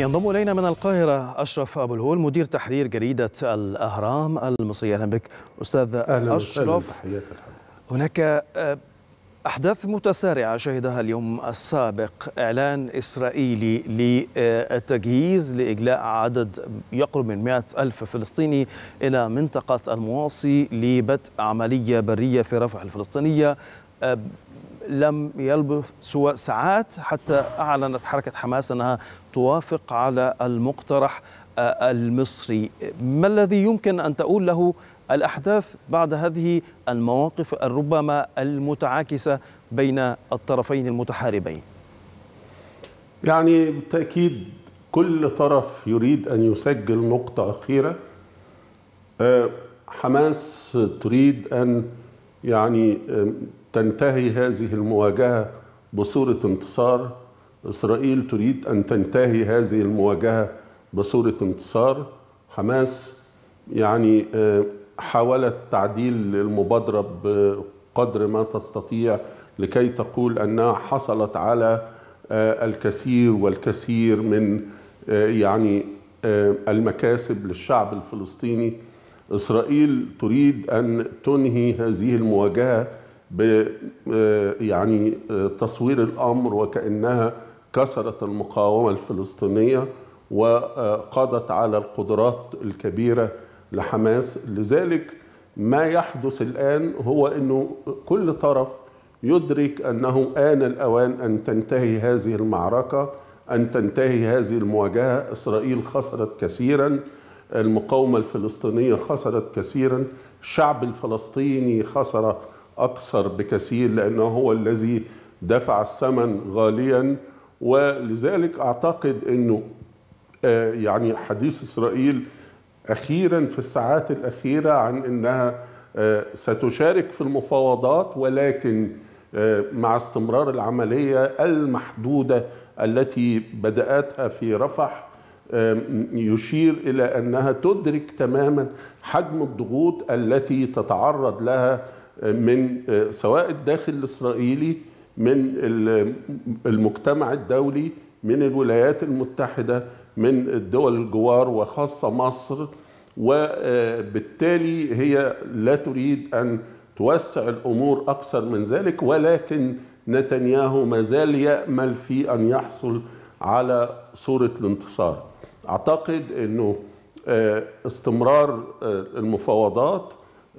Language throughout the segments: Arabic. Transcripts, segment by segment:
ينضم الينا من القاهره اشرف ابو الهول مدير تحرير جريده الاهرام المصريه اهلا بك استاذ أهلا اشرف أهلا هناك آه، أحداث متسارعة شهدها اليوم السابق إعلان إسرائيلي للتجهيز لإجلاء عدد يقرب من 100 ألف فلسطيني إلى منطقة المواصي لبدء عملية برية في رفح الفلسطينية آه، لم يلبث سوى ساعات حتى أعلنت حركة حماس أنها توافق على المقترح آه، المصري ما الذي يمكن أن تقول له الأحداث بعد هذه المواقف ربما المتعاكسة بين الطرفين المتحاربين يعني بالتأكيد كل طرف يريد أن يسجل نقطة أخيرة آه، حماس تريد أن يعني تنتهي هذه المواجهة بصورة انتصار إسرائيل تريد أن تنتهي هذه المواجهة بصورة انتصار حماس يعني آه، حاولت تعديل المبادرة بقدر ما تستطيع لكي تقول أنها حصلت على آه، الكثير والكثير من آه، يعني المكاسب للشعب الفلسطيني إسرائيل تريد أن تنهي هذه المواجهة آه، يعني آه، تصوير الامر وكانها كسرت المقاومه الفلسطينيه وقضت على القدرات الكبيره لحماس لذلك ما يحدث الان هو انه كل طرف يدرك انه ان الاوان ان تنتهي هذه المعركه ان تنتهي هذه المواجهه اسرائيل خسرت كثيرا المقاومه الفلسطينيه خسرت كثيرا الشعب الفلسطيني خسر أقصر بكثير لأنه هو الذي دفع الثمن غاليا ولذلك أعتقد أنه آه، يعني حديث إسرائيل أخيرا في الساعات الأخيرة عن أنها آه، ستشارك في المفاوضات ولكن آه، مع استمرار العملية المحدودة التي بدأتها في رفح يشير إلى أنها تدرك تماما حجم الضغوط التي تتعرض لها من آه، سواء الداخل الإسرائيلي من المجتمع الدولي من الولايات المتحدة من الدول الجوار وخاصة مصر وبالتالي آه، هي لا تريد أن توسع الأمور أكثر من ذلك ولكن نتنياهو ما زال يأمل في أن يحصل على صورة الانتصار أعتقد أنه آه، استمرار المفاوضات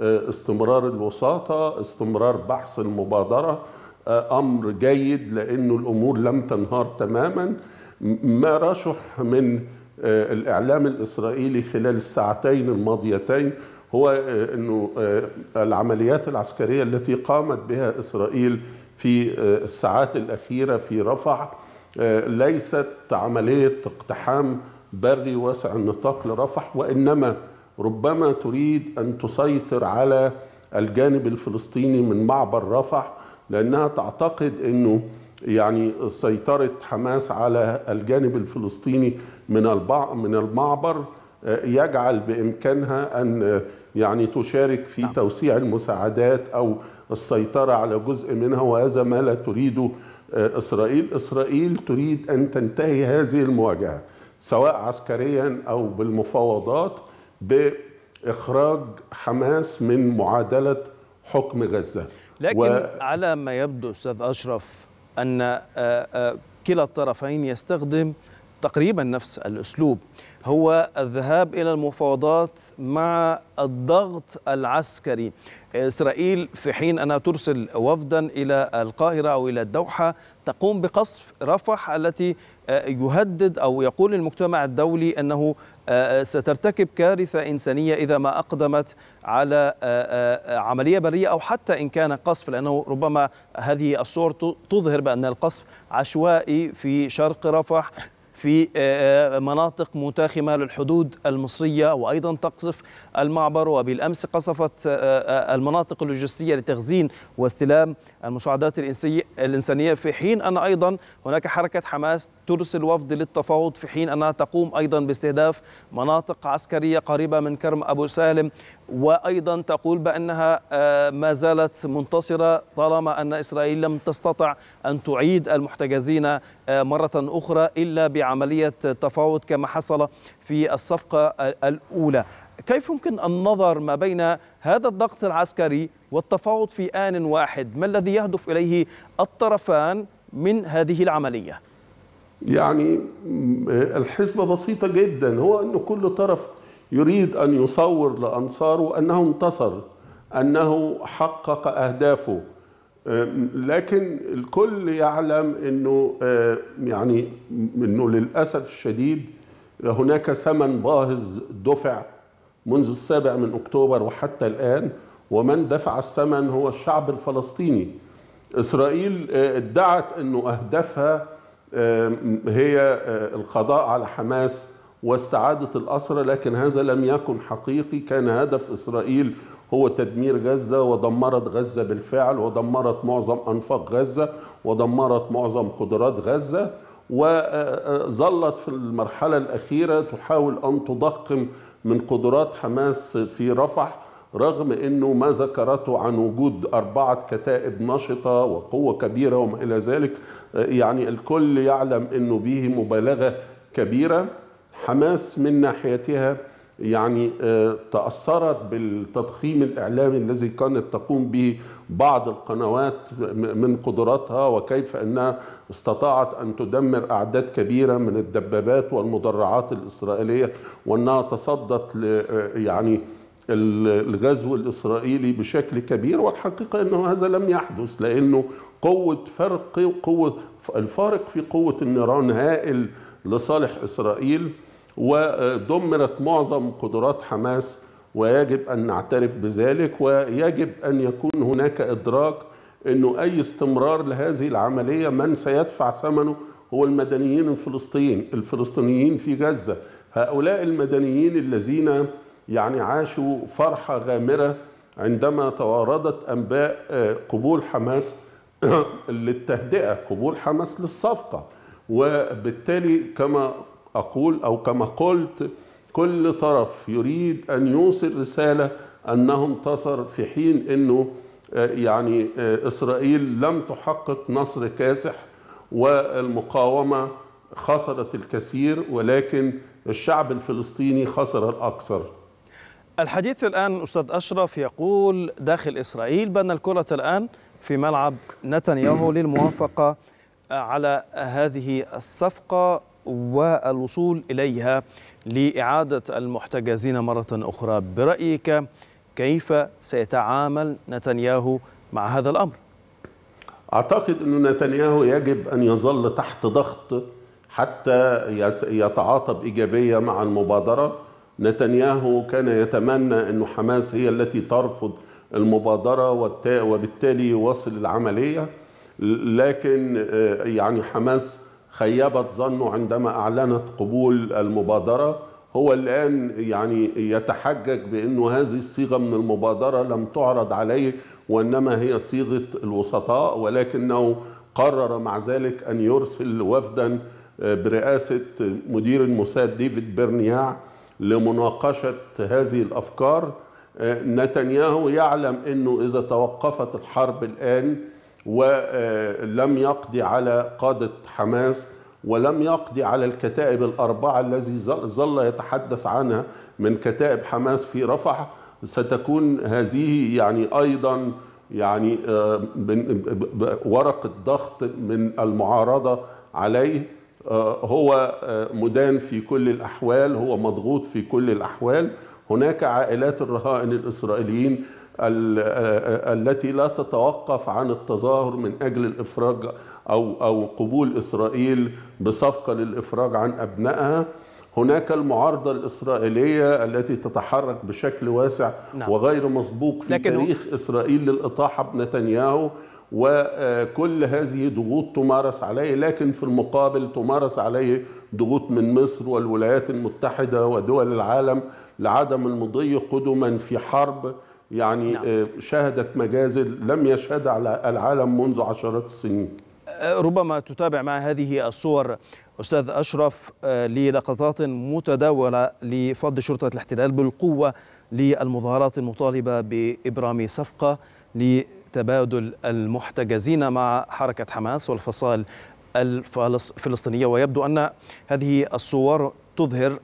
استمرار الوساطة استمرار بحث المبادرة آه، أمر جيد لأنه الأمور لم تنهار تماما ما رشح من آه، الإعلام الإسرائيلي خلال الساعتين الماضيتين هو آه، أنه العمليات العسكرية التي قامت بها إسرائيل في الساعات الأخيرة في رفح ليست عملية اقتحام بري واسع النطاق لرفح وإنما ربما تريد أن تسيطر على الجانب الفلسطيني من معبر رفح لأنها تعتقد أنه يعني سيطرة حماس على الجانب الفلسطيني من من المعبر آه، يجعل بإمكانها أن آه، يعني تشارك في نعم. توسيع المساعدات أو السيطرة على جزء منها وهذا ما لا تريده آه، إسرائيل إسرائيل تريد أن تنتهي هذه المواجهة سواء عسكريا أو بالمفاوضات باخراج حماس من معادله حكم غزه لكن و... على ما يبدو استاذ اشرف ان آه، آه، كلا الطرفين يستخدم تقريبا نفس الاسلوب هو الذهاب الى المفاوضات مع الضغط العسكري اسرائيل في حين انها ترسل وفدا الى القاهره او الى الدوحه تقوم بقصف رفح التي آه، يهدد او يقول المجتمع الدولي انه آه، آه، سترتكب كارثة إنسانية إذا ما أقدمت على آه، عملية برية أو حتى إن كان قصف لأنه ربما هذه الصور تظهر بأن القصف عشوائي في شرق رفح في آه، آه، مناطق متاخمة للحدود المصرية وأيضا تقصف المعبر وبالأمس قصفت آه، المناطق اللوجستية لتخزين واستلام المساعدات الإنسانية في حين أن أيضا هناك حركة حماس ترسل وفد للتفاوض في حين أنها تقوم أيضا باستهداف مناطق عسكرية قريبة من كرم أبو سالم وايضا تقول بانها آه، ما زالت منتصره طالما ان اسرائيل لم تستطع ان تعيد المحتجزين آه، مره اخرى الا بعمليه تفاوض كما حصل في الصفقه الاولى. كيف يمكن النظر ما بين هذا الضغط العسكري والتفاوض في ان واحد؟ ما الذي يهدف اليه الطرفان من هذه العمليه؟ يعني آه، الحسبه بسيطه جدا هو ان كل طرف يريد أن يصور لأنصاره أنه انتصر أنه حقق أهدافه لكن الكل يعلم أنه يعني أنه للأسف الشديد هناك ثمن باهظ دفع منذ السابع من أكتوبر وحتى الآن ومن دفع الثمن هو الشعب الفلسطيني إسرائيل آه، ادعت أنه أهدافها هي آه، القضاء على حماس واستعادة الأسرى لكن هذا لم يكن حقيقي كان هدف إسرائيل هو تدمير غزة ودمرت غزة بالفعل ودمرت معظم أنفاق غزة ودمرت معظم قدرات غزة وظلت في المرحلة الأخيرة تحاول أن تضخم من قدرات حماس في رفح رغم أنه ما ذكرته عن وجود أربعة كتائب نشطة وقوة كبيرة وما إلى ذلك يعني الكل يعلم أنه به مبالغة كبيرة حماس من ناحيتها يعني آه، تأثرت بالتضخيم الإعلامي الذي كانت تقوم به بعض القنوات من قدراتها وكيف أنها استطاعت أن تدمر أعداد كبيرة من الدبابات والمدرعات الإسرائيلية وأنها تصدت آه، يعني الغزو الإسرائيلي بشكل كبير والحقيقة أنه هذا لم يحدث لأنه قوة فرق قوة الفارق في قوة النيران هائل لصالح إسرائيل ودمرت معظم قدرات حماس ويجب أن نعترف بذلك ويجب أن يكون هناك إدراك أنه أي استمرار لهذه العملية من سيدفع ثمنه هو المدنيين الفلسطينيين الفلسطينيين في غزة هؤلاء المدنيين الذين يعني عاشوا فرحة غامرة عندما تواردت أنباء آه، قبول حماس للتهدئة قبول حماس للصفقة وبالتالي كما أقول أو كما قلت كل طرف يريد أن يوصل رسالة أنه انتصر في حين أنه آه، يعني آه، إسرائيل لم تحقق نصر كاسح والمقاومة خسرت الكثير ولكن الشعب الفلسطيني خسر الأكثر الحديث الآن أستاذ أشرف يقول داخل إسرائيل بأن الكرة الآن في ملعب نتنياهو للموافقة على هذه الصفقة والوصول إليها لإعادة المحتجزين مرة أخرى برأيك كيف سيتعامل نتنياهو مع هذا الأمر؟ أعتقد أن نتنياهو يجب أن يظل تحت ضغط حتى يتعاطى بإيجابية مع المبادرة نتنياهو كان يتمنى أن حماس هي التي ترفض المبادرة وبالتالي يواصل العملية لكن آه، يعني حماس خيبت ظنه عندما أعلنت قبول المبادرة هو الآن يعني يتحجج بأنه هذه الصيغة من المبادرة لم تعرض عليه وإنما هي صيغة الوسطاء ولكنه قرر مع ذلك أن يرسل وفدا آه، برئاسة مدير الموساد ديفيد برنياع لمناقشة هذه الأفكار آه، نتنياهو يعلم أنه إذا توقفت الحرب الآن ولم آه، يقضي على قادة حماس ولم يقضي على الكتائب الأربعة الذي ظل يتحدث عنها من كتائب حماس في رفح ستكون هذه يعني أيضا يعني آه، ورقة ضغط من المعارضة عليه آه، هو مدان في كل الأحوال هو مضغوط في كل الأحوال هناك عائلات الرهائن الإسرائيليين التي لا تتوقف عن التظاهر من أجل الإفراج أو, أو قبول إسرائيل بصفقة للإفراج عن أبنائها هناك المعارضة الإسرائيلية التي تتحرك بشكل واسع نعم. وغير مسبوق في لكن... تاريخ إسرائيل للإطاحة بنتنياهو وكل هذه ضغوط تمارس عليه لكن في المقابل تمارس عليه ضغوط من مصر والولايات المتحدة ودول العالم لعدم المضي قدما في حرب يعني نعم. آه، شهدت مجازر لم يشهدها العالم منذ عشرات السنين آه، ربما تتابع مع هذه الصور أستاذ أشرف آه، للقطات متداولة لفض شرطة الاحتلال بالقوة للمظاهرات المطالبة بإبرام صفقة لتبادل المحتجزين مع حركة حماس والفصائل الفلسطينية ويبدو أن هذه الصور تظهر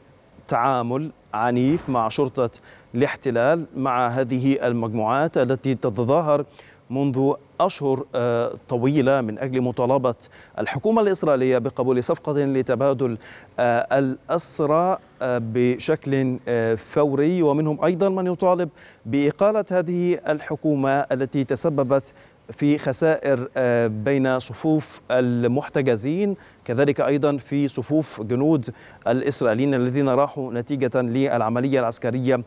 تعامل عنيف مع شرطة الاحتلال مع هذه المجموعات التي تتظاهر منذ أشهر آه، طويلة من أجل مطالبة الحكومة الإسرائيلية بقبول صفقة لتبادل آه، الأسرى آه، بشكل فوري ومنهم أيضا من يطالب بإقالة هذه الحكومة التي تسببت في خسائر بين صفوف المحتجزين كذلك أيضا في صفوف جنود الإسرائيليين الذين راحوا نتيجة للعملية العسكرية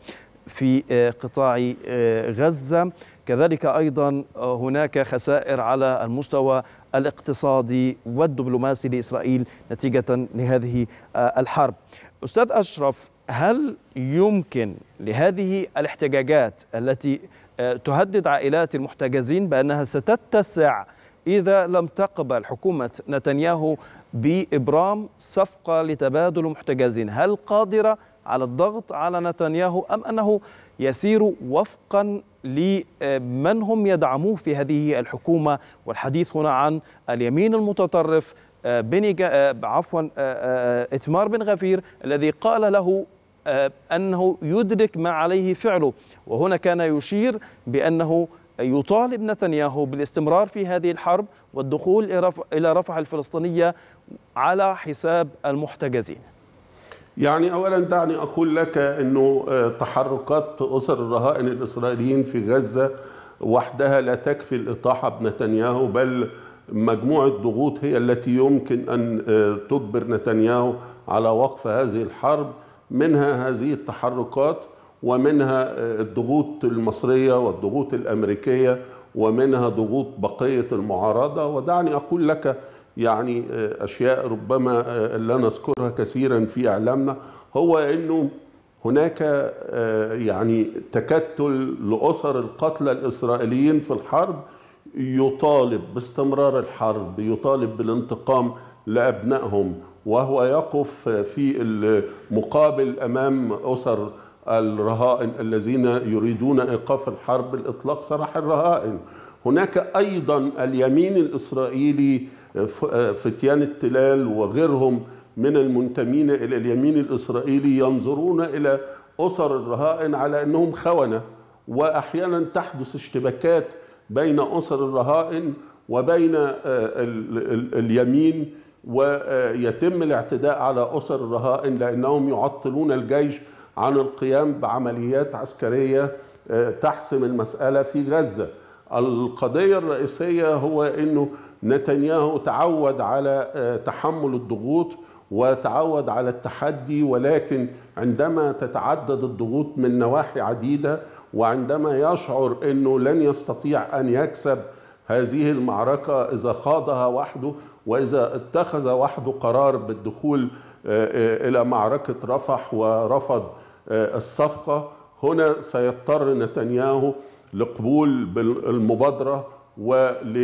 في آه، قطاع آه، غزة كذلك أيضا آه، هناك خسائر على المستوى الاقتصادي والدبلوماسي لإسرائيل نتيجة لهذه الحرب أستاذ أشرف هل يمكن لهذه الاحتجاجات التي تهدد عائلات المحتجزين بأنها ستتسع إذا لم تقبل حكومة نتنياهو بإبرام صفقة لتبادل محتجزين هل قادرة على الضغط على نتنياهو أم أنه يسير وفقا لمن هم يدعموه في هذه الحكومة والحديث هنا عن اليمين المتطرف آه، بني آه، عفوا آه، إتمار بن غفير الذي قال له أنه يدرك ما عليه فعله وهنا كان يشير بأنه يطالب نتنياهو بالاستمرار في هذه الحرب والدخول إلى رفح الفلسطينية على حساب المحتجزين يعني اولا دعني اقول لك انه آه، تحركات اسر الرهائن الاسرائيليين في غزه وحدها لا تكفي الاطاحه بنتنياهو بل مجموعه ضغوط هي التي يمكن ان آه، تجبر نتنياهو على وقف هذه الحرب منها هذه التحركات ومنها آه، الضغوط المصريه والضغوط الامريكيه ومنها ضغوط بقيه المعارضه ودعني اقول لك يعني آه، أشياء ربما آه، لا نذكرها كثيرا في إعلامنا هو أنه هناك آه، يعني تكتل لأسر القتلى الإسرائيليين في الحرب يطالب باستمرار الحرب يطالب بالانتقام لأبنائهم وهو يقف في المقابل أمام أسر الرهائن الذين يريدون إيقاف الحرب بإطلاق سراح الرهائن هناك أيضا اليمين الإسرائيلي آه، فتيان التلال وغيرهم من المنتمين إلى اليمين الإسرائيلي ينظرون إلى أسر الرهائن على أنهم خونة وأحيانا تحدث اشتباكات بين أسر الرهائن وبين آه، اليمين ويتم الاعتداء على أسر الرهائن لأنهم يعطلون الجيش عن القيام بعمليات عسكرية آه، تحسم المسألة في غزة القضية الرئيسية هو أنه نتنياهو تعود على آه، تحمل الضغوط وتعود على التحدي ولكن عندما تتعدد الضغوط من نواحي عديدة وعندما يشعر أنه لن يستطيع أن يكسب هذه المعركة إذا خاضها وحده وإذا اتخذ وحده قرار بالدخول آه، آه، إلى معركة رفح ورفض الصفقة هنا سيضطر نتنياهو لقبول بالمبادرة ول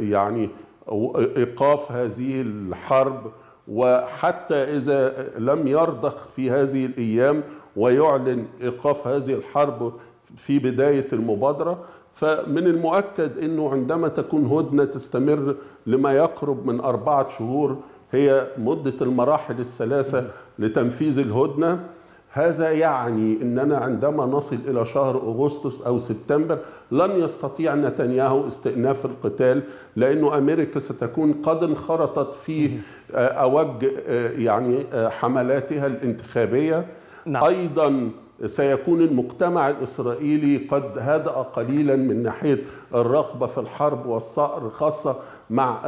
يعني اه، اه، اه، ايقاف هذه الحرب وحتى اذا لم يرضخ في هذه الايام ويعلن ايقاف هذه الحرب في بدايه المبادره فمن المؤكد انه عندما تكون هدنه تستمر لما يقرب من اربعه شهور هي مده المراحل الثلاثه لتنفيذ الهدنه هذا يعني أننا عندما نصل إلى شهر أغسطس أو سبتمبر لن يستطيع نتنياهو استئناف القتال لأنه أمريكا ستكون قد انخرطت في آه، أوج آه، يعني آه، حملاتها الانتخابية نعم. أيضا سيكون المجتمع الإسرائيلي قد هدأ قليلا من ناحية الرغبة في الحرب والصقر خاصة مع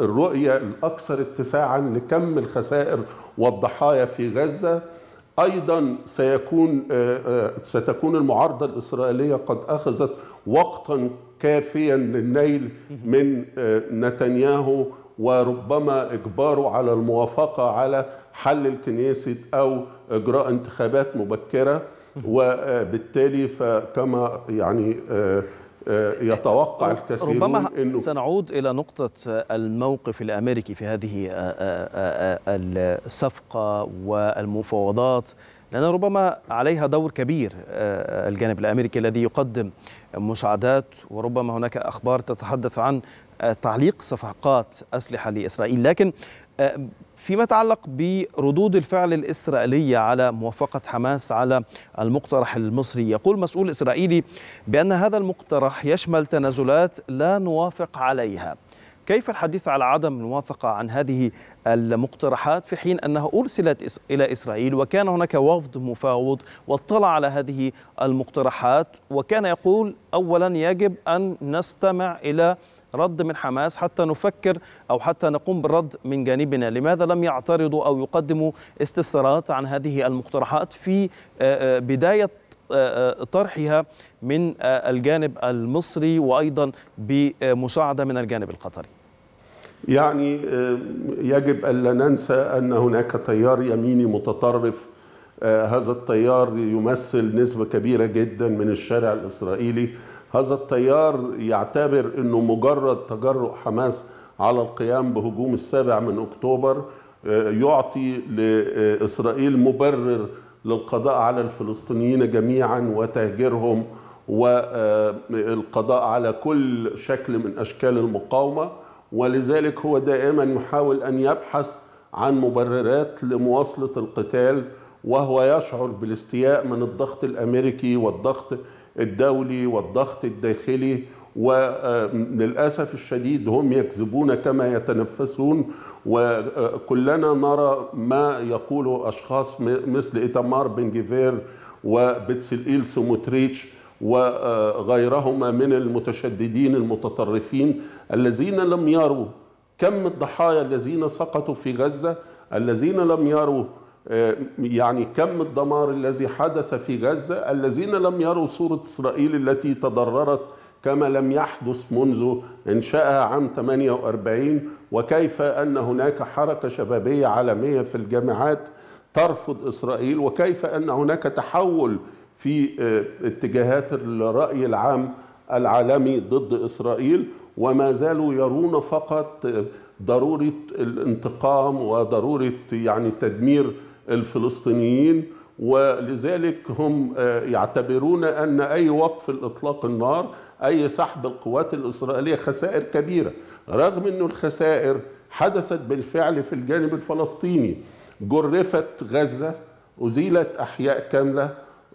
الرؤية الأكثر اتساعا لكم الخسائر والضحايا في غزة أيضا سيكون آه، آه، ستكون المعارضة الإسرائيلية قد أخذت وقتا كافيا للنيل من آه، نتنياهو وربما إجباره على الموافقة على حل الكنيسة أو إجراء انتخابات مبكرة وبالتالي فكما يعني آه، يتوقع الكثيرون ربما إنه سنعود إلى نقطة الموقف الأمريكي في هذه آه، آه، الصفقة والمفاوضات لأن ربما عليها دور كبير الجانب الأمريكي الذي يقدم مساعدات وربما هناك أخبار تتحدث عن تعليق صفقات أسلحة لإسرائيل لكن آه، فيما يتعلق بردود الفعل الإسرائيلية على موافقة حماس على المقترح المصري يقول مسؤول إسرائيلي بأن هذا المقترح يشمل تنازلات لا نوافق عليها كيف الحديث على عدم الموافقة عن هذه المقترحات في حين أنها أرسلت إلى إسرائيل وكان هناك وفد مفاوض واطلع على هذه المقترحات وكان يقول أولا يجب أن نستمع إلى رد من حماس حتى نفكر أو حتى نقوم بالرد من جانبنا لماذا لم يعترضوا أو يقدموا استفسارات عن هذه المقترحات في آه، آه، بداية آه، طرحها من الجانب المصري وأيضا بمساعدة من الجانب القطري يعني يجب ألا ننسى أن هناك تيار يميني متطرف هذا التيار يمثل نسبة كبيرة جدا من الشارع الإسرائيلي هذا التيار يعتبر أنه مجرد تجرؤ حماس على القيام بهجوم السابع من أكتوبر آه، يعطي لإسرائيل مبرر للقضاء على الفلسطينيين جميعا وتهجيرهم والقضاء على كل شكل من أشكال المقاومة ولذلك هو دائما يحاول أن يبحث عن مبررات لمواصلة القتال وهو يشعر بالاستياء من الضغط الأمريكي والضغط الدولي والضغط الداخلي وللأسف الشديد هم يكذبون كما يتنفسون وكلنا نرى ما يقوله أشخاص مثل إتمار بن جيفير إيل سوموتريتش وغيرهما من المتشددين المتطرفين الذين لم يروا كم الضحايا الذين سقطوا في غزة الذين لم يروا آه، يعني كم الدمار الذي حدث في غزة الذين لم يروا صورة إسرائيل التي تضررت كما لم يحدث منذ إنشائها عام 48 وكيف أن هناك حركة شبابية عالمية في الجامعات ترفض إسرائيل وكيف أن هناك تحول في آه، اتجاهات الرأي العام العالمي ضد إسرائيل وما زالوا يرون فقط آه، ضرورة الانتقام وضرورة يعني تدمير الفلسطينيين ولذلك هم آه، يعتبرون أن أي وقف لإطلاق النار أي سحب القوات الإسرائيلية خسائر كبيرة رغم أن الخسائر حدثت بالفعل في الجانب الفلسطيني جرفت غزة أزيلت أحياء كاملة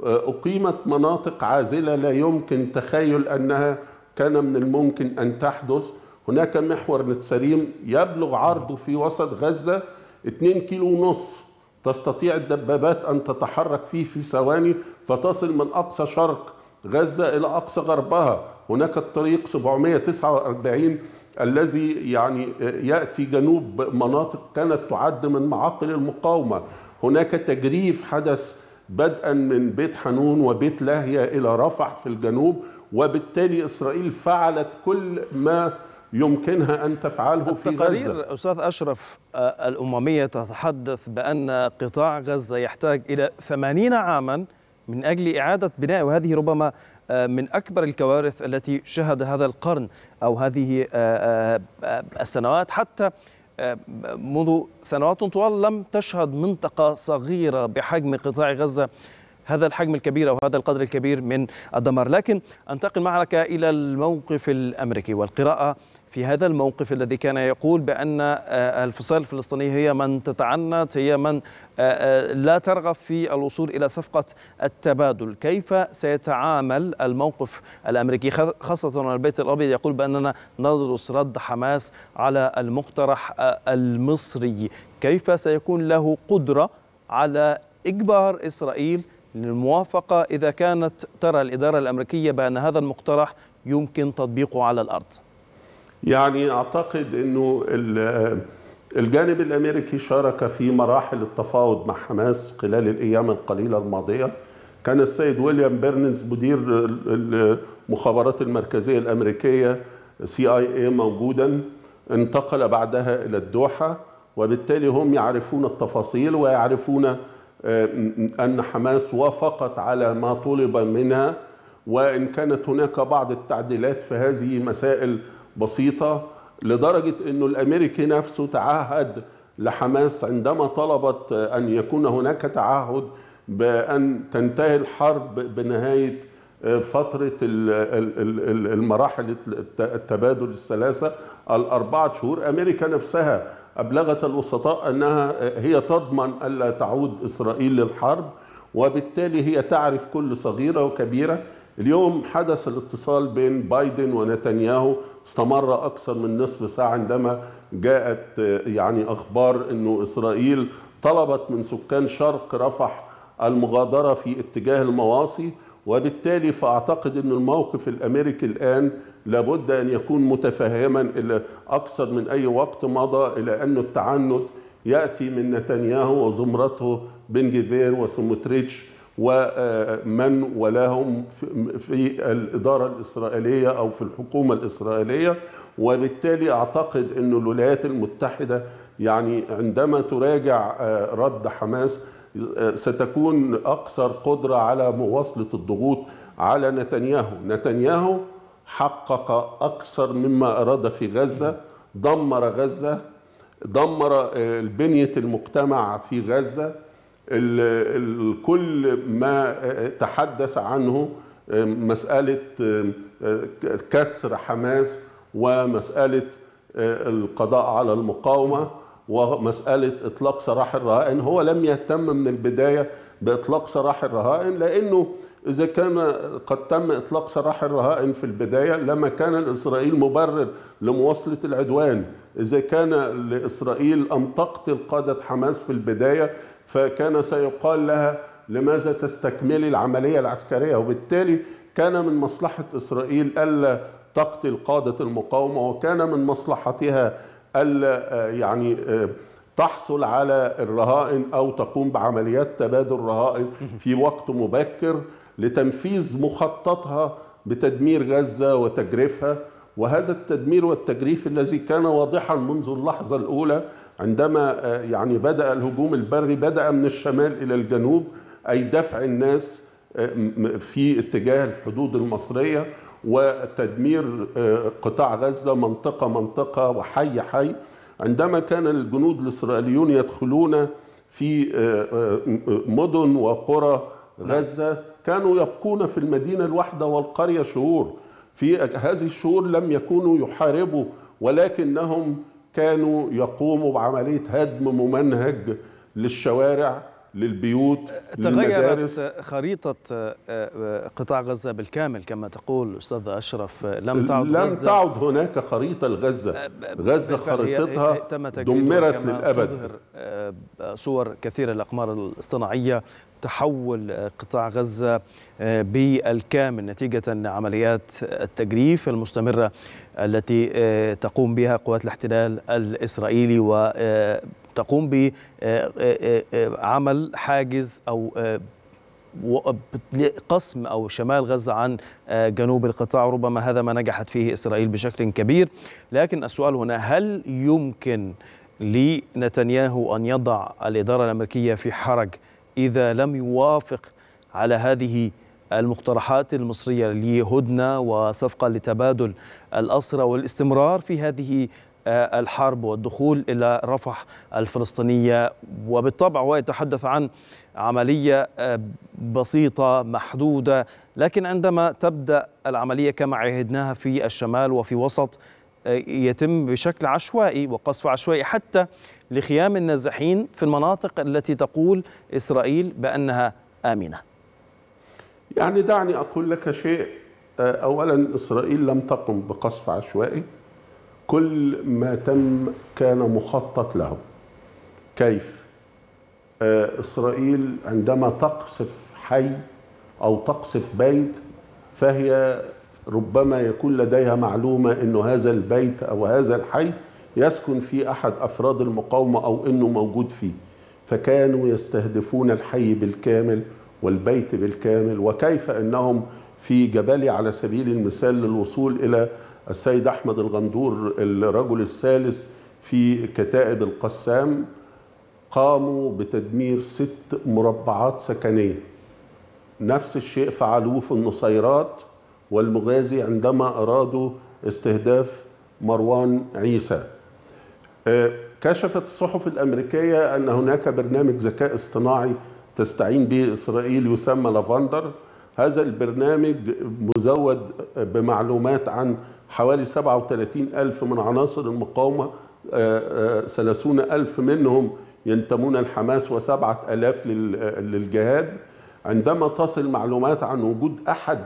آه، أقيمت مناطق عازلة لا يمكن تخيل أنها كان من الممكن أن تحدث هناك محور نتسريم يبلغ عرضه في وسط غزة 2 كيلو ونصف تستطيع الدبابات أن تتحرك فيه في ثواني فتصل من أقصى شرق غزة إلى أقصى غربها هناك الطريق 749 الذي يعني يأتي جنوب مناطق كانت تعد من معاقل المقاومة هناك تجريف حدث بدءا من بيت حنون وبيت لاهية إلى رفح في الجنوب وبالتالي إسرائيل فعلت كل ما يمكنها أن تفعله في غزة التقارير أستاذ أشرف آه، الأممية تتحدث بأن قطاع غزة يحتاج إلى 80 عاما من أجل إعادة بناء وهذه ربما آه، من أكبر الكوارث التي شهد هذا القرن أو هذه آه، السنوات حتى منذ سنوات طوال لم تشهد منطقة صغيرة بحجم قطاع غزة هذا الحجم الكبير أو هذا القدر الكبير من الدمار لكن أنتقل معك إلى الموقف الأمريكي والقراءة في هذا الموقف الذي كان يقول بأن آه، آه، الفصائل الفلسطينية هي من تتعنت هي من آه، لا ترغب في الوصول إلى صفقة التبادل كيف سيتعامل الموقف الأمريكي خاصة البيت الأبيض يقول بأننا ندرس رد حماس على المقترح المصري كيف سيكون له قدرة على إجبار إسرائيل للموافقة إذا كانت ترى الإدارة الأمريكية بأن هذا المقترح يمكن تطبيقه على الأرض يعني اعتقد انه الجانب الامريكي شارك في مراحل التفاوض مع حماس خلال الايام القليله الماضيه كان السيد ويليام بيرنز مدير المخابرات المركزيه الامريكيه سي اي اي موجودا انتقل بعدها الى الدوحه وبالتالي هم يعرفون التفاصيل ويعرفون آه، ان حماس وافقت على ما طلب منها وان كانت هناك بعض التعديلات في هذه مسائل بسيطة لدرجة أنه الأمريكي نفسه تعهد لحماس عندما طلبت أن يكون هناك تعهد بأن تنتهي الحرب بنهاية آه، فترة المراحل التبادل الثلاثة الأربعة شهور أمريكا نفسها أبلغت الوسطاء أنها آه، هي تضمن ألا تعود إسرائيل للحرب وبالتالي هي تعرف كل صغيرة وكبيرة اليوم حدث الاتصال بين بايدن ونتنياهو استمر أكثر من نصف ساعة عندما جاءت يعني أخبار أنه إسرائيل طلبت من سكان شرق رفح المغادرة في اتجاه المواصي وبالتالي فأعتقد أن الموقف الأمريكي الآن لابد أن يكون متفهما إلى أكثر من أي وقت مضى إلى أن التعنت يأتي من نتنياهو وزمرته بن جيفير وسموتريتش ومن ولاهم في الإدارة الإسرائيلية أو في الحكومة الإسرائيلية وبالتالي أعتقد أن الولايات المتحدة يعني عندما تراجع آه، رد حماس آه، ستكون أكثر قدرة على مواصلة الضغوط على نتنياهو نتنياهو حقق أكثر مما أراد في غزة دمر غزة دمر آه، البنية المجتمع في غزة كل ما تحدث عنه مسألة كسر حماس ومسألة القضاء على المقاومة ومسألة إطلاق سراح الرهائن هو لم يهتم من البداية بإطلاق سراح الرهائن لأنه إذا كان قد تم إطلاق سراح الرهائن في البداية لما كان لإسرائيل مبرر لمواصلة العدوان إذا كان لإسرائيل أن تقتل قادة حماس في البداية فكان سيقال لها لماذا تستكملي العملية العسكرية وبالتالي كان من مصلحة إسرائيل ألا تقتل قادة المقاومة وكان من مصلحتها ألا آه، يعني آه، تحصل على الرهائن أو تقوم بعمليات تبادل رهائن في وقت مبكر لتنفيذ مخططها بتدمير غزة وتجريفها وهذا التدمير والتجريف الذي كان واضحا منذ اللحظة الأولى عندما آه، يعني بدأ الهجوم البري بدأ من الشمال إلى الجنوب أي دفع الناس آه، في اتجاه الحدود المصرية وتدمير آه، قطاع غزة منطقة منطقة وحي حي عندما كان الجنود الإسرائيليون يدخلون في مدن وقرى نعم. غزة كانوا يبقون في المدينة الواحدة والقرية شهور في هذه الشهور لم يكونوا يحاربوا ولكنهم كانوا يقوموا بعملية هدم ممنهج للشوارع للبيوت تغيرت خريطة آه، آه، قطاع غزة بالكامل كما تقول أستاذ أشرف لم تعد لم غزة تعد هناك خريطة لغزة آه، غزة خريطتها دمرت للأبد صور كثيرة الأقمار الاصطناعية تحول قطاع غزة بالكامل نتيجة لعمليات التجريف المستمرة التي آه، تقوم بها قوات الاحتلال الإسرائيلي وتقوم آه، بعمل آه، حاجز أو قسم او شمال غزه عن جنوب القطاع ربما هذا ما نجحت فيه اسرائيل بشكل كبير لكن السؤال هنا هل يمكن لنتنياهو ان يضع الاداره الامريكيه في حرج اذا لم يوافق على هذه المقترحات المصرية لهدنة وصفقة لتبادل الأسرى والاستمرار في هذه آه، الحرب والدخول إلى رفح الفلسطينية وبالطبع هو يتحدث عن عملية آه، بسيطة محدودة لكن عندما تبدأ العملية كما عهدناها في الشمال وفي وسط آه، يتم بشكل عشوائي وقصف عشوائي حتى لخيام النازحين في المناطق التي تقول إسرائيل بأنها آمنة يعني دعني أقول لك شيء آه، أولا إسرائيل لم تقم بقصف عشوائي كل ما تم كان مخطط له كيف آه، إسرائيل عندما تقصف حي أو تقصف بيت فهي ربما يكون لديها معلومة أنه هذا البيت أو هذا الحي يسكن فيه أحد أفراد المقاومة أو أنه موجود فيه فكانوا يستهدفون الحي بالكامل والبيت بالكامل وكيف أنهم في جبالي على سبيل المثال للوصول إلى السيد أحمد الغندور الرجل الثالث في كتائب القسام قاموا بتدمير ست مربعات سكنية نفس الشيء فعلوه في النصيرات والمغازي عندما أرادوا استهداف مروان عيسى آه، كشفت الصحف الأمريكية أن هناك برنامج ذكاء اصطناعي تستعين به إسرائيل يسمى لافندر هذا البرنامج مزود بمعلومات عن حوالي 37 ألف من عناصر المقاومة 30 آه، آه، ألف منهم ينتمون الحماس و7 ألاف للجهاد عندما تصل معلومات عن وجود أحد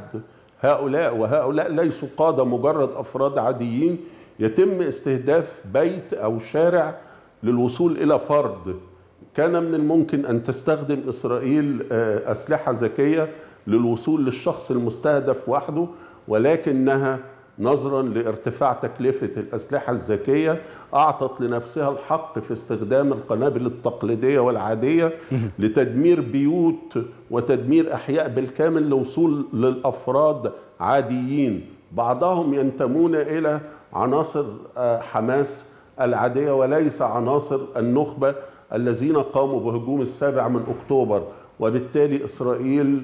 هؤلاء وهؤلاء ليسوا قادة مجرد أفراد عاديين يتم استهداف بيت أو شارع للوصول إلى فرد كان من الممكن أن تستخدم إسرائيل آه، أسلحة ذكية للوصول للشخص المستهدف وحده ولكنها نظرا لارتفاع تكلفة الأسلحة الذكية أعطت لنفسها الحق في استخدام القنابل التقليدية والعادية لتدمير بيوت وتدمير أحياء بالكامل لوصول للأفراد عاديين بعضهم ينتمون إلى عناصر آه، حماس العادية وليس عناصر النخبة الذين قاموا بهجوم السابع من أكتوبر وبالتالي إسرائيل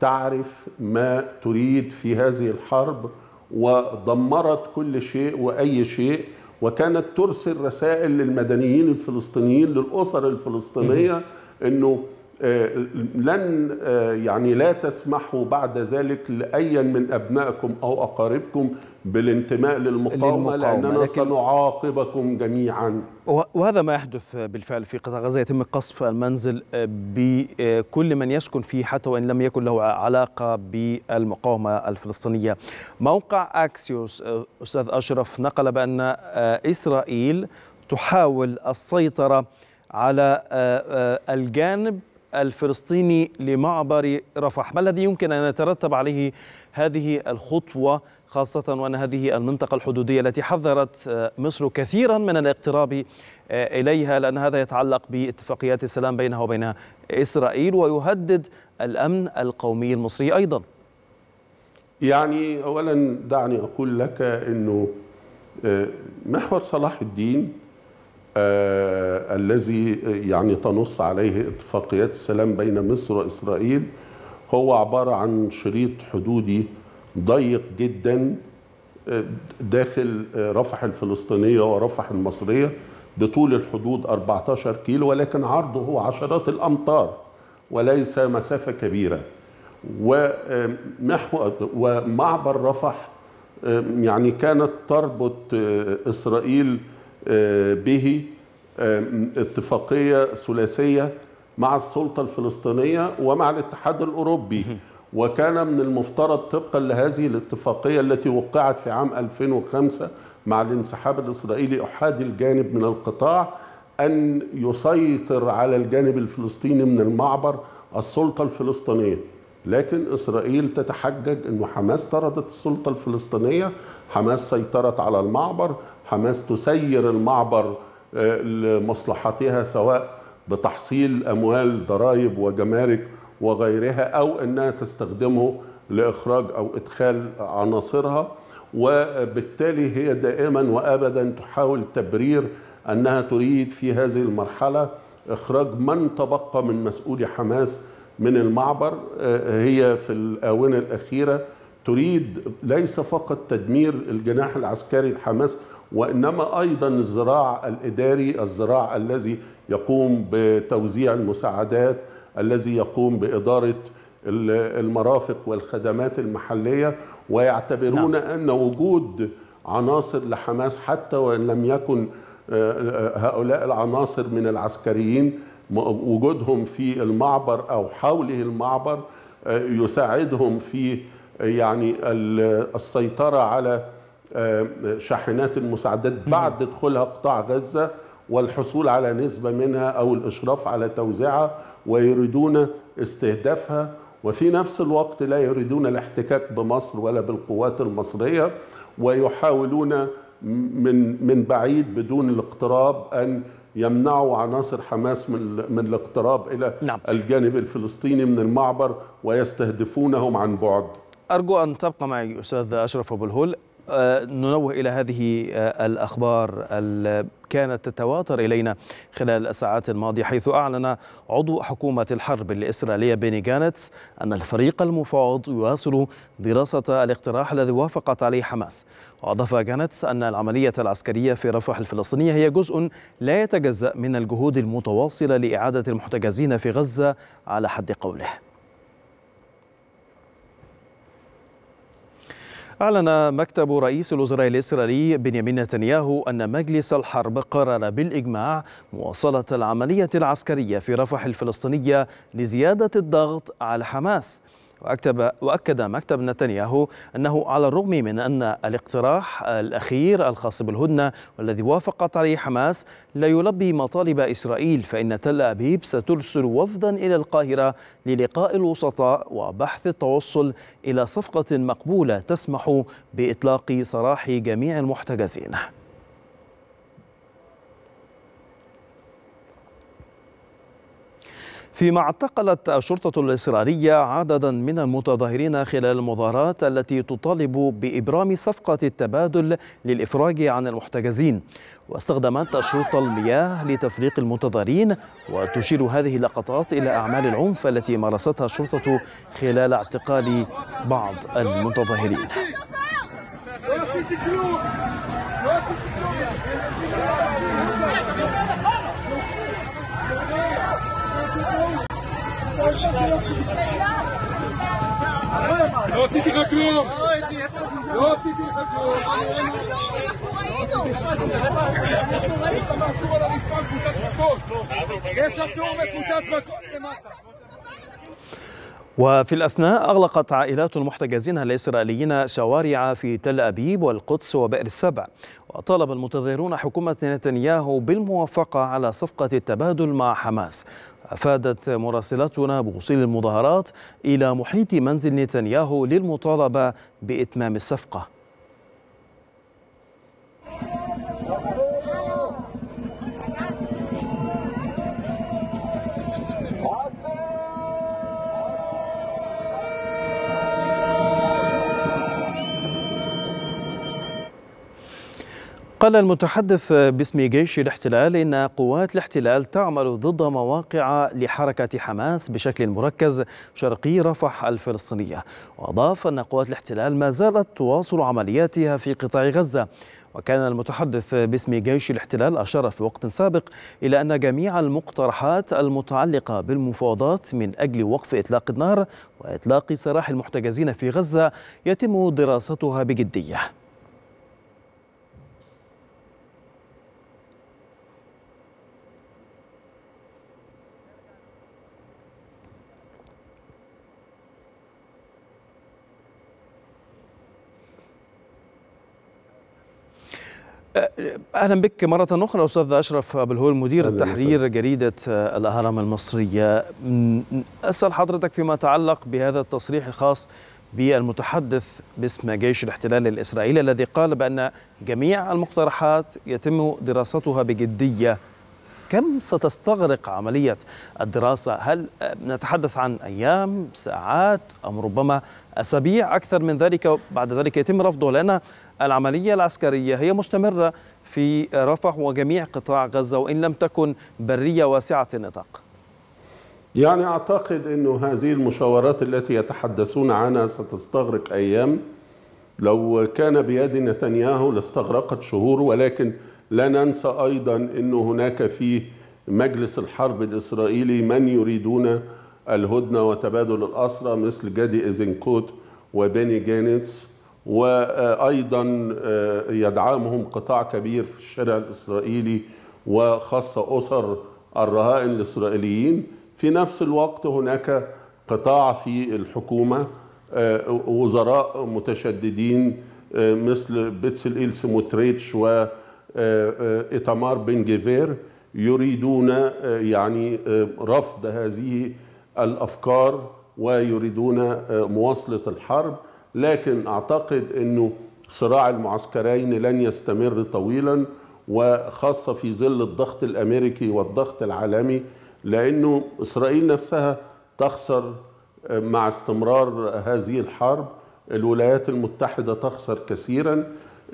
تعرف ما تريد في هذه الحرب ودمرت كل شيء وأي شيء وكانت ترسل رسائل للمدنيين الفلسطينيين للأسر الفلسطينية أنه آه، لن آه، يعني لا تسمحوا بعد ذلك لأيا من أبنائكم أو أقاربكم بالانتماء للمقاومة, للمقاومة لأننا لكن سنعاقبكم جميعا وهذا ما يحدث بالفعل في قطاع غزة يتم قصف المنزل بكل من يسكن فيه حتى وإن لم يكن له علاقة بالمقاومة الفلسطينية موقع أكسيوس أستاذ أشرف نقل بأن آه، إسرائيل تحاول السيطرة على آه، آه، الجانب الفلسطيني لمعبر رفح ما الذي يمكن أن يترتب عليه هذه الخطوة خاصة وأن هذه المنطقة الحدودية التي حذرت آه، مصر كثيرا من الاقتراب آه، إليها لأن هذا يتعلق باتفاقيات السلام بينها وبين إسرائيل ويهدد الأمن القومي المصري أيضا يعني أولا دعني أقول لك أنه آه، محور صلاح الدين آه الذي يعني تنص عليه اتفاقيات السلام بين مصر وإسرائيل هو عبارة عن شريط حدودي ضيق جدا آه، داخل آه، رفح الفلسطينية ورفح المصرية بطول الحدود 14 كيلو ولكن عرضه هو عشرات الأمتار وليس مسافة كبيرة ومعبر رفح آه، يعني كانت تربط إسرائيل به اتفاقية ثلاثية مع السلطة الفلسطينية ومع الاتحاد الأوروبي وكان من المفترض طبقا لهذه الاتفاقية التي وقعت في عام 2005 مع الانسحاب الإسرائيلي أحادي الجانب من القطاع أن يسيطر على الجانب الفلسطيني من المعبر السلطة الفلسطينية لكن إسرائيل تتحجج أنه حماس طردت السلطة الفلسطينية حماس سيطرت على المعبر حماس تسير المعبر آه، لمصلحتها سواء بتحصيل أموال ضرائب وجمارك وغيرها أو أنها تستخدمه لإخراج أو إدخال عناصرها وبالتالي هي دائما وأبدا تحاول تبرير أنها تريد في هذه المرحلة إخراج من تبقى من مسؤولي حماس من المعبر هي في الآونة الأخيرة تريد ليس فقط تدمير الجناح العسكري لحماس وإنما أيضا الزراع الإداري الزراع الذي يقوم بتوزيع المساعدات الذي يقوم بإدارة المرافق والخدمات المحلية ويعتبرون نعم. أن وجود عناصر لحماس حتى وإن لم يكن آه، آه، هؤلاء العناصر من العسكريين وجودهم في المعبر أو حوله المعبر آه، يساعدهم في يعني السيطرة على شاحنات المساعدات بعد دخولها قطاع غزة والحصول على نسبة منها أو الإشراف على توزيعها ويريدون استهدافها وفي نفس الوقت لا يريدون الاحتكاك بمصر ولا بالقوات المصرية ويحاولون من من بعيد بدون الاقتراب أن يمنعوا عناصر حماس من من الاقتراب إلى نعم. الجانب الفلسطيني من المعبر ويستهدفونهم عن بعد. أرجو أن تبقى معي أستاذ أشرف أبو الهول آه، ننوه إلى هذه آه، الأخبار كانت تتواتر إلينا خلال الساعات الماضية حيث أعلن عضو حكومة الحرب الإسرائيلية بيني جانتس أن الفريق المفاوض يواصل دراسة الاقتراح الذي وافقت عليه حماس وأضاف جانتس أن العملية العسكرية في رفح الفلسطينية هي جزء لا يتجزأ من الجهود المتواصلة لإعادة المحتجزين في غزة على حد قوله أعلن مكتب رئيس الوزراء الإسرائيلي بنيامين نتنياهو أن مجلس الحرب قرر بالإجماع مواصلة العملية العسكرية في رفح الفلسطينية لزيادة الضغط على حماس وأكتب وأكد مكتب نتنياهو أنه على الرغم من أن الاقتراح الأخير الخاص بالهدنة والذي وافقت عليه حماس لا يلبي مطالب إسرائيل فإن تل أبيب سترسل وفدا إلى القاهرة للقاء الوسطاء وبحث التوصل إلى صفقة مقبولة تسمح بإطلاق سراح جميع المحتجزين فيما اعتقلت الشرطة الإسرائيلية عددا من المتظاهرين خلال المظاهرات التي تطالب بإبرام صفقة التبادل للإفراج عن المحتجزين واستخدمت الشرطة المياه لتفريق المتظاهرين وتشير هذه اللقطات إلى أعمال العنف التي مارستها الشرطة خلال اعتقال بعض المتظاهرين وفي الأثناء أغلقت عائلات المحتجزين الإسرائيليين شوارع في تل أبيب والقدس وبئر السبع وطالب المتظاهرون حكومة نتنياهو بالموافقة على صفقة التبادل مع حماس أفادت مراسلتنا بوصول المظاهرات إلى محيط منزل نتنياهو للمطالبة بإتمام الصفقة قال المتحدث باسم جيش الاحتلال إن قوات الاحتلال تعمل ضد مواقع لحركة حماس بشكل مركز شرقي رفح الفلسطينية وأضاف أن قوات الاحتلال ما زالت تواصل عملياتها في قطاع غزة وكان المتحدث باسم جيش الاحتلال أشار في وقت سابق إلى أن جميع المقترحات المتعلقة بالمفاوضات من أجل وقف إطلاق النار وإطلاق سراح المحتجزين في غزة يتم دراستها بجدية اهلا بك مره اخرى استاذ اشرف ابو الهول مدير التحرير جريده الاهرام المصريه اسال حضرتك فيما يتعلق بهذا التصريح الخاص بالمتحدث باسم جيش الاحتلال الاسرائيلي الذي قال بان جميع المقترحات يتم دراستها بجديه كم ستستغرق عمليه الدراسه هل نتحدث عن ايام ساعات ام ربما اسابيع اكثر من ذلك بعد ذلك يتم رفضه لان العملية العسكرية هي مستمرة في رفح وجميع قطاع غزة وإن لم تكن برية واسعة النطاق يعني أعتقد أن هذه المشاورات التي يتحدثون عنها ستستغرق أيام لو كان بيد نتنياهو لاستغرقت شهور ولكن لا ننسى أيضا أن هناك في مجلس الحرب الإسرائيلي من يريدون الهدنة وتبادل الأسرى مثل جادي إزنكوت وبني جانتس وايضا آه، يدعمهم قطاع كبير في الشارع الاسرائيلي وخاصه اسر الرهائن الاسرائيليين في نفس الوقت هناك قطاع في الحكومه آه، وزراء متشددين آه، مثل بيتسل سموتريتش و إتمار بن جيفير يريدون يعني رفض هذه الأفكار ويريدون مواصلة الحرب لكن أعتقد أنه صراع المعسكرين لن يستمر طويلا وخاصة في ظل الضغط الأمريكي والضغط العالمي لأنه إسرائيل نفسها تخسر آه، مع استمرار هذه الحرب الولايات المتحدة تخسر كثيرا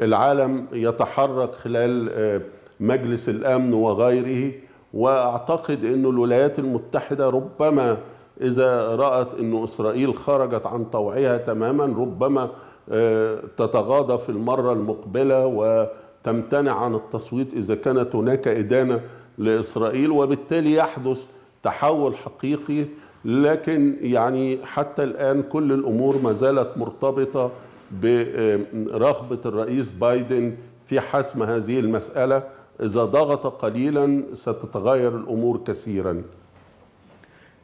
العالم يتحرك خلال آه، مجلس الأمن وغيره وأعتقد أن الولايات المتحدة ربما إذا رأت أن إسرائيل خرجت عن طوعها تماما ربما آه، تتغاضى في المرة المقبلة وتمتنع عن التصويت إذا كانت هناك إدانة لإسرائيل وبالتالي يحدث تحول حقيقي لكن يعني حتى الآن كل الأمور ما زالت مرتبطة برغبة الرئيس بايدن في حسم هذه المسألة إذا ضغط قليلا ستتغير الأمور كثيراً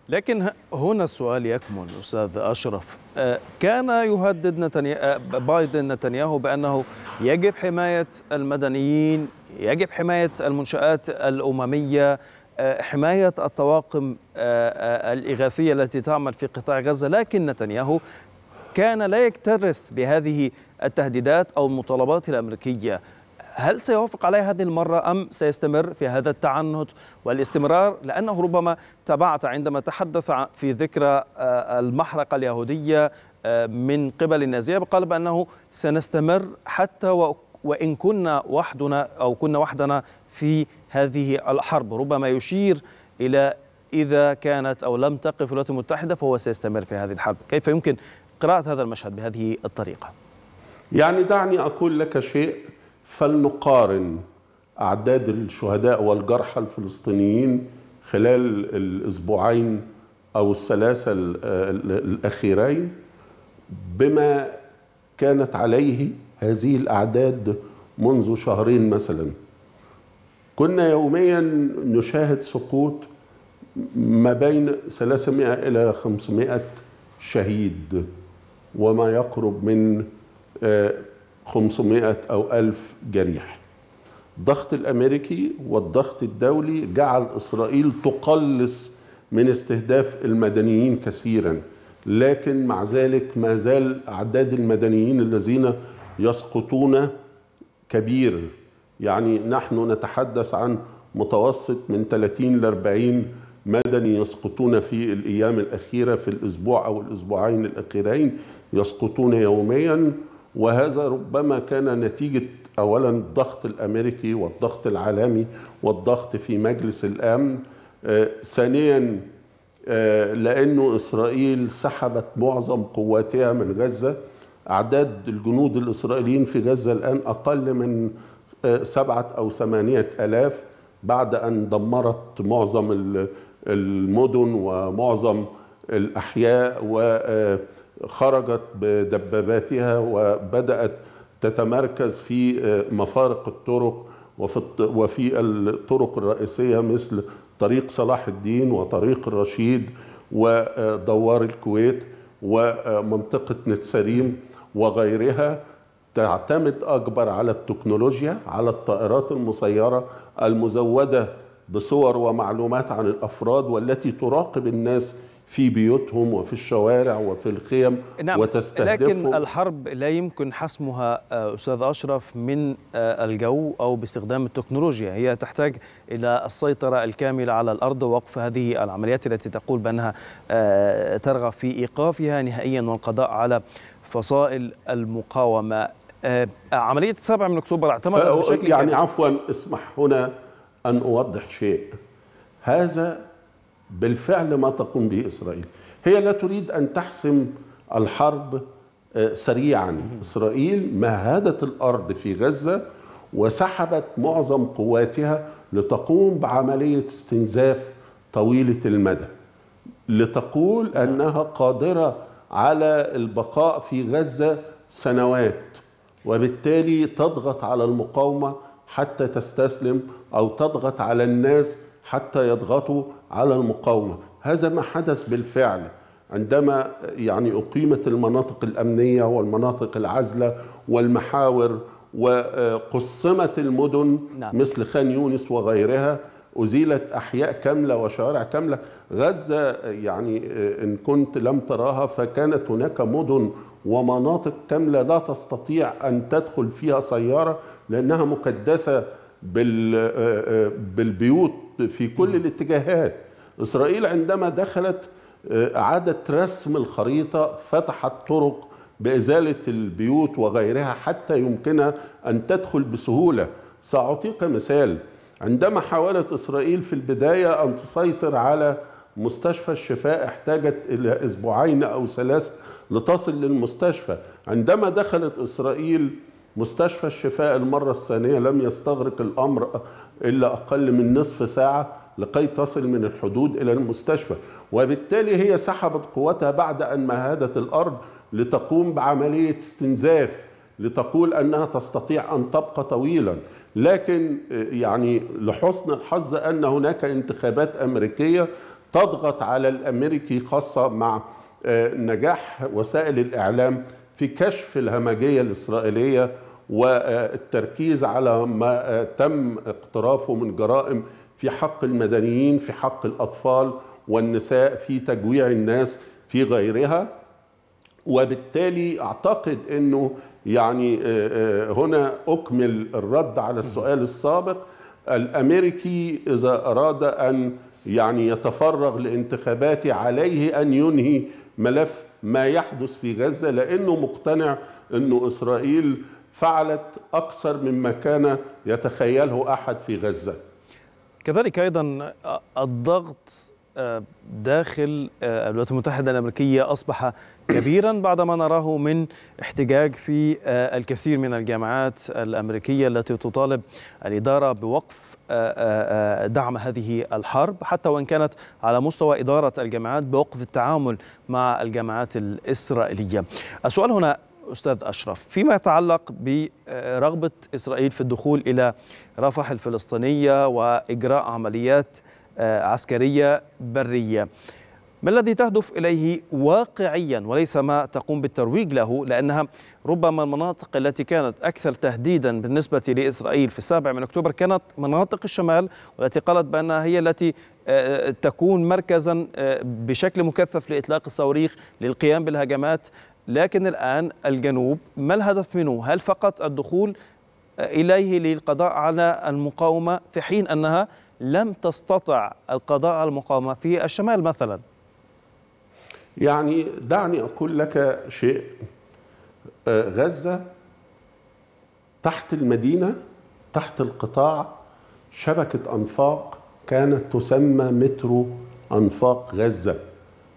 لكن هنا السؤال يكمن استاذ اشرف آه، كان يهدد نتنيا... آه، بايدن نتنياهو بانه يجب حمايه المدنيين يجب حمايه المنشات الامميه آه، حمايه الطواقم الاغاثيه التي تعمل في قطاع غزه لكن نتنياهو كان لا يكترث بهذه التهديدات او المطالبات الامريكيه هل سيوافق عليها هذه المرة أم سيستمر في هذا التعنت والاستمرار لأنه ربما تبعت عندما تحدث في ذكرى آه، المحرقة اليهودية آه، من قبل النازية قال بأنه سنستمر حتى وإن كنا وحدنا أو كنا وحدنا في هذه الحرب ربما يشير إلى إذا كانت أو لم تقف الولايات المتحدة فهو سيستمر في هذه الحرب كيف يمكن قراءة هذا المشهد بهذه الطريقة؟ يعني دعني أقول لك شيء فلنقارن أعداد الشهداء والجرحى الفلسطينيين خلال الأسبوعين أو الثلاثة الأخيرين بما كانت عليه هذه الأعداد منذ شهرين مثلا كنا يوميا نشاهد سقوط ما بين 300 إلى 500 شهيد وما يقرب من آه، 500 أو 1000 جريح الضغط الأمريكي والضغط الدولي جعل إسرائيل تقلص من استهداف المدنيين كثيرا لكن مع ذلك ما زال أعداد المدنيين الذين يسقطون كبير يعني نحن نتحدث عن متوسط من 30 ل 40 مدني يسقطون في الأيام الأخيرة في الأسبوع أو الأسبوعين الأخيرين يسقطون يومياً وهذا ربما كان نتيجة أولا الضغط الأمريكي والضغط العالمي والضغط في مجلس الأمن آه، ثانيا آه، لأنه إسرائيل سحبت معظم قواتها من غزة أعداد الجنود الإسرائيليين في غزة الآن أقل من آه، سبعة أو ثمانية ألاف بعد أن دمرت معظم المدن ومعظم الأحياء و خرجت بدباباتها وبدأت تتمركز في آه، مفارق الطرق وفي الطرق الرئيسية مثل طريق صلاح الدين وطريق الرشيد ودوار الكويت ومنطقة نتسريم وغيرها تعتمد أكبر على التكنولوجيا على الطائرات المسيرة المزودة بصور ومعلومات عن الأفراد والتي تراقب الناس في بيوتهم وفي الشوارع وفي الخيم نعم وتستهدفهم لكن الحرب لا يمكن حسمها آه، أستاذ أشرف من آه، الجو أو باستخدام التكنولوجيا هي تحتاج إلى السيطرة الكاملة على الأرض ووقف هذه العمليات التي تقول بأنها آه، ترغب في إيقافها نهائيا والقضاء على فصائل المقاومة عملية 7 من أكتوبر اعتمدت بشكل يعني عفوا اسمح هنا أن أوضح شيء هذا بالفعل ما تقوم به إسرائيل هي لا تريد أن تحسم الحرب آه، سريعا إسرائيل مهدت الأرض في غزة وسحبت معظم قواتها لتقوم بعملية استنزاف طويلة المدى لتقول أنها قادرة على البقاء في غزة سنوات وبالتالي تضغط على المقاومة حتى تستسلم أو تضغط على الناس حتى يضغطوا على المقاومة هذا ما حدث بالفعل عندما يعني أقيمت المناطق الأمنية والمناطق العزلة والمحاور وقسمت المدن نعم. مثل خان يونس وغيرها أزيلت أحياء كاملة وشوارع كاملة غزة يعني إن كنت لم تراها فكانت هناك مدن ومناطق كاملة لا تستطيع أن تدخل فيها سيارة لأنها مكدسة بالبيوت في كل الاتجاهات إسرائيل عندما دخلت آه، أعادت رسم الخريطة فتحت طرق بإزالة البيوت وغيرها حتى يمكنها أن تدخل بسهولة سأعطيك مثال عندما حاولت إسرائيل في البداية أن تسيطر على مستشفى الشفاء احتاجت إلى أسبوعين أو ثلاث لتصل للمستشفى عندما دخلت إسرائيل مستشفى الشفاء المرة الثانية لم يستغرق الأمر إلا أقل من نصف ساعة لكي تصل من الحدود إلى المستشفى وبالتالي هي سحبت قوتها بعد أن مهدت الأرض لتقوم بعملية استنزاف لتقول أنها تستطيع أن تبقى طويلا لكن يعني لحسن الحظ أن هناك انتخابات أمريكية تضغط على الأمريكي خاصة مع آه، نجاح وسائل الإعلام في كشف الهمجية الإسرائيلية والتركيز على ما تم اقترافه من جرائم في حق المدنيين في حق الأطفال والنساء في تجويع الناس في غيرها وبالتالي أعتقد أنه يعني آه، آه، هنا أكمل الرد على السؤال السابق الأمريكي إذا أراد أن يعني يتفرغ لانتخابات عليه أن ينهي ملف ما يحدث في غزة لأنه مقتنع أنه إسرائيل فعلت أكثر مما كان يتخيله أحد في غزة كذلك أيضا الضغط آه، داخل آه، الولايات المتحدة الأمريكية أصبح كبيرا بعد ما نراه من احتجاج في آه، الكثير من الجامعات الأمريكية التي تطالب الإدارة بوقف دعم هذه الحرب حتى وإن كانت على مستوى إدارة الجامعات بوقف التعامل مع الجامعات الإسرائيلية السؤال هنا أستاذ أشرف فيما يتعلق برغبة إسرائيل في الدخول إلى رفح الفلسطينية وإجراء عمليات آه، عسكرية برية ما الذي تهدف إليه واقعيا وليس ما تقوم بالترويج له لأنها ربما المناطق التي كانت أكثر تهديدا بالنسبة لإسرائيل في السابع من أكتوبر كانت مناطق الشمال والتي قالت بأنها هي التي آه، آه، تكون مركزا بشكل مكثف لإطلاق الصواريخ للقيام بالهجمات لكن الآن الجنوب ما الهدف منه؟ هل فقط الدخول إليه للقضاء على المقاومة في حين أنها لم تستطع القضاء على المقاومة في الشمال مثلا يعني دعني أقول لك شيء آه، غزة تحت المدينة تحت القطاع شبكة أنفاق كانت تسمى مترو أنفاق غزة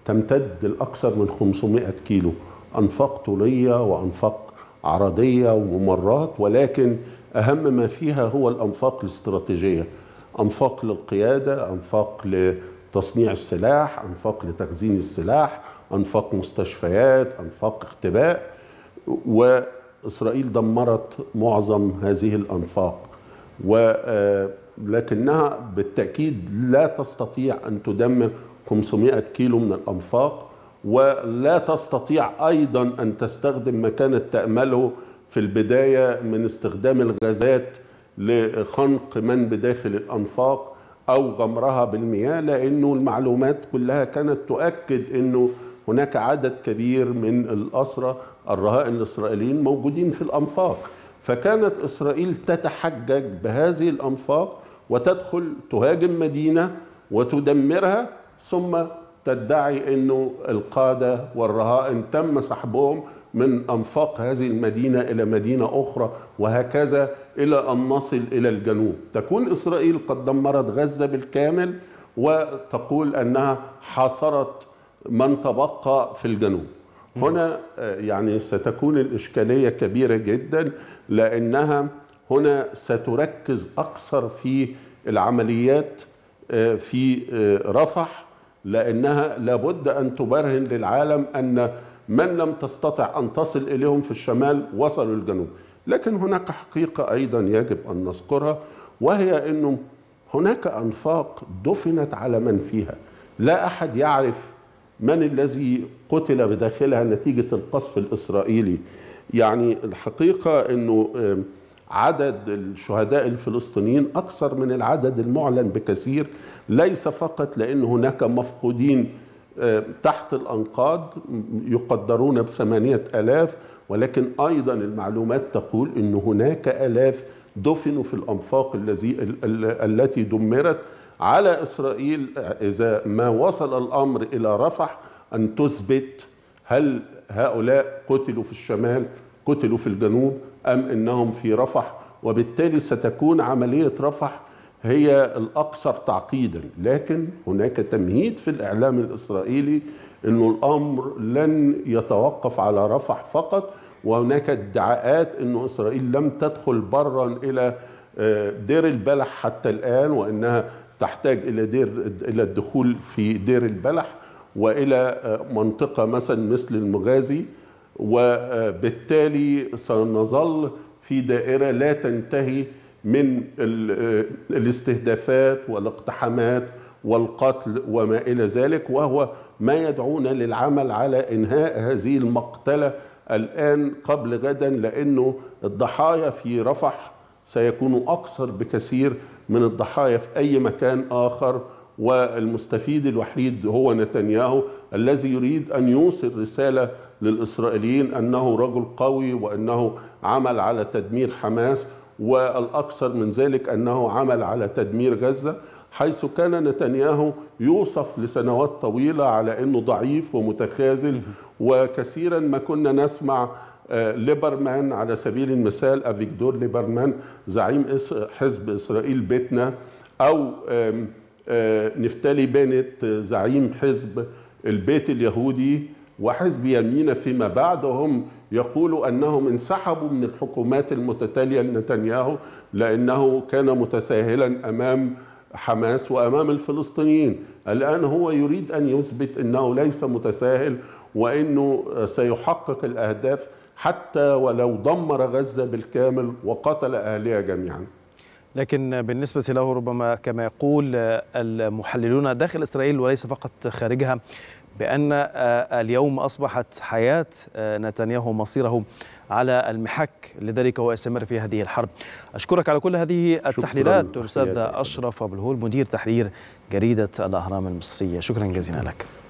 تمتد لأكثر من 500 كيلو أنفاق طولية وأنفاق عرضية وممرات ولكن أهم ما فيها هو الأنفاق الاستراتيجية أنفاق للقيادة أنفاق لتصنيع السلاح أنفاق لتخزين السلاح أنفاق مستشفيات أنفاق اختباء وإسرائيل دمرت معظم هذه الأنفاق ولكنها آه، بالتأكيد لا تستطيع أن تدمر 500 كيلو من الأنفاق ولا تستطيع أيضا أن تستخدم ما كانت تأمله في البداية من استخدام الغازات لخنق من بداخل الأنفاق أو غمرها بالمياه لأنه المعلومات كلها كانت تؤكد أنه هناك عدد كبير من الأسرة الرهائن الإسرائيليين موجودين في الأنفاق فكانت إسرائيل تتحجج بهذه الأنفاق وتدخل تهاجم مدينة وتدمرها ثم تدعي انه القاده والرهائن تم سحبهم من انفاق هذه المدينه الى مدينه اخرى وهكذا الى ان نصل الى الجنوب تكون اسرائيل قد دمرت غزه بالكامل وتقول انها حاصرت من تبقى في الجنوب هنا يعني ستكون الاشكاليه كبيره جدا لانها هنا ستركز اكثر في العمليات آه، في آه، رفح لأنها لابد أن تبرهن للعالم أن من لم تستطع أن تصل إليهم في الشمال وصلوا الجنوب لكن هناك حقيقة أيضا يجب أن نذكرها وهي أنه هناك أنفاق دفنت على من فيها لا أحد يعرف من الذي قتل بداخلها نتيجة القصف الإسرائيلي يعني الحقيقة أنه عدد الشهداء الفلسطينيين أكثر من العدد المعلن بكثير ليس فقط لأن هناك مفقودين آه، تحت الأنقاض يقدرون بثمانية ألاف ولكن أيضا المعلومات تقول أن هناك ألاف دفنوا في الأنفاق الذي التي دمرت على إسرائيل إذا ما وصل الأمر إلى رفح أن تثبت هل هؤلاء قتلوا في الشمال قتلوا في الجنوب أم أنهم في رفح وبالتالي ستكون عملية رفح هي الأكثر تعقيدا لكن هناك تمهيد في الإعلام الإسرائيلي أنه الأمر لن يتوقف على رفح فقط وهناك ادعاءات أن إسرائيل لم تدخل برا إلى آه، دير البلح حتى الآن وأنها تحتاج إلى, دير إلى الدخول في دير البلح وإلى آه، منطقة مثلا مثل المغازي وبالتالي سنظل في دائرة لا تنتهي من الاستهدافات والاقتحامات والقتل وما إلى ذلك وهو ما يدعونا للعمل على إنهاء هذه المقتلة الآن قبل غدا لأنه الضحايا في رفح سيكونوا أكثر بكثير من الضحايا في أي مكان آخر والمستفيد الوحيد هو نتنياهو الذي يريد أن يوصل رسالة للإسرائيليين أنه رجل قوي وأنه عمل على تدمير حماس والأكثر من ذلك أنه عمل على تدمير غزة حيث كان نتنياهو يوصف لسنوات طويلة على أنه ضعيف ومتخاذل وكثيرا ما كنا نسمع آه، ليبرمان على سبيل المثال أفيكدور آه، ليبرمان زعيم حزب إسرائيل بيتنا أو آه، نفتالي بنت زعيم حزب البيت اليهودي وحزب يمين فيما بعد هم يقولوا أنهم انسحبوا من الحكومات المتتالية لنتنياهو لأنه كان متساهلا أمام حماس وأمام الفلسطينيين الآن هو يريد أن يثبت أنه ليس متساهل وأنه سيحقق الأهداف حتى ولو دمر غزة بالكامل وقتل أهلها جميعاً لكن بالنسبة له ربما كما يقول المحللون داخل إسرائيل وليس فقط خارجها بأن آه، اليوم أصبحت حياة آه، نتنياهو مصيره على المحك لذلك هو يستمر في هذه الحرب أشكرك على كل هذه التحليلات أستاذ أشرف أبو الهول مدير تحرير جريدة الأهرام المصرية شكرا جزيلا لك